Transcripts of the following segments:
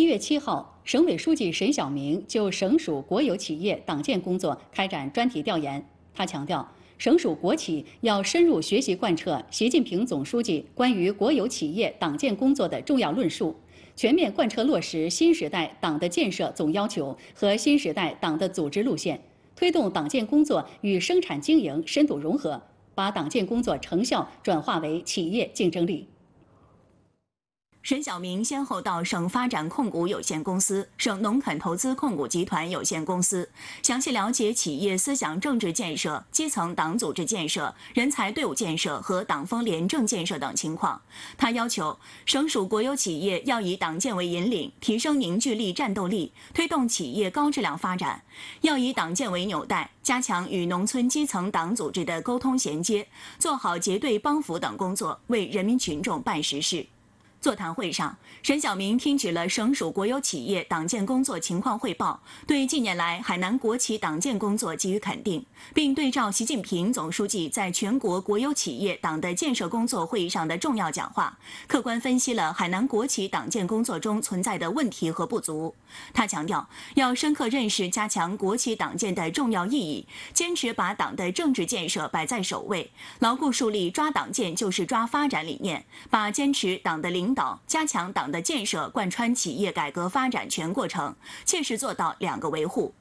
一月七号，省委书记沈晓明就省属国有企业党建工作开展专题调研。他强调，省属国企要深入学习贯彻习近平总书记关于国有企业党建工作的重要论述，全面贯彻落实新时代党的建设总要求和新时代党的组织路线，推动党建工作与生产经营深度融合，把党建工作成效转化为企业竞争力。沈晓明先后到省发展控股有限公司、省农垦投资控股集团有限公司，详细了解企业思想政治建设、基层党组织建设、人才队伍建设和党风廉政建设等情况。他要求，省属国有企业要以党建为引领，提升凝聚力战斗力，推动企业高质量发展；要以党建为纽带，加强与农村基层党组织的沟通衔接，做好结对帮扶等工作，为人民群众办实事。座谈会上，沈晓明听取了省属国有企业党建工作情况汇报，对近年来海南国企党建工作给予肯定，并对照习近平总书记在全国国有企业党的建设工作会议上的重要讲话，客观分析了海南国企党建工作中存在的问题和不足。他强调，要深刻认识加强国企党建的重要意义，坚持把党的政治建设摆在首位，牢固树立抓党建就是抓发展理念，把坚持党的领导。导加强党的建设贯穿企业改革发展全过程，切实做到两个维护。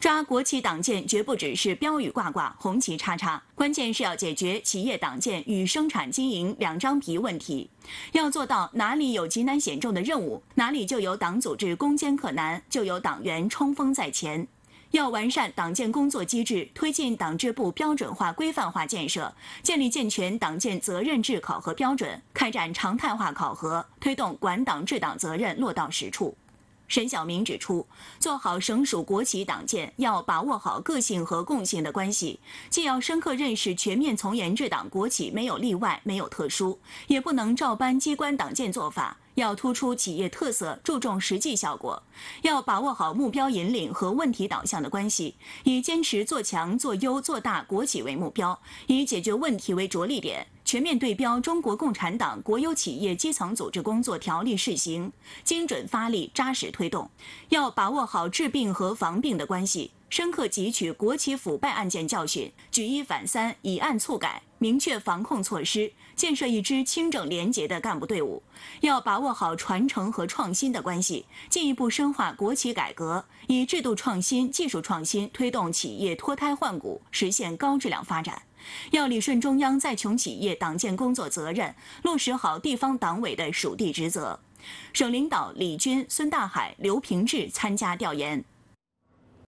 抓国企党建绝不只是标语挂挂、红旗插插，关键是要解决企业党建与生产经营两张皮问题。要做到哪里有急难险重的任务，哪里就有党组织攻坚克难，就有党员冲锋在前。要完善党建工作机制，推进党支部标准化、规范化建设，建立健全党建责任制考核标准，开展常态化考核，推动管党治党责任落到实处。沈晓明指出，做好省属国企党建，要把握好个性和共性的关系，既要深刻认识全面从严治党，国企没有例外，没有特殊，也不能照搬机关党建做法。要突出企业特色，注重实际效果；要把握好目标引领和问题导向的关系，以坚持做强做优做大国企为目标，以解决问题为着力点，全面对标《中国共产党国有企业基层组织工作条例试行》，精准发力，扎实推动；要把握好治病和防病的关系。深刻汲取国企腐败案件教训，举一反三，以案促改，明确防控措施，建设一支清正廉洁的干部队伍。要把握好传承和创新的关系，进一步深化国企改革，以制度创新、技术创新推动企业脱胎换骨，实现高质量发展。要理顺中央在琼企业党建工作责任，落实好地方党委的属地职责。省领导李军、孙大海、刘平志参加调研。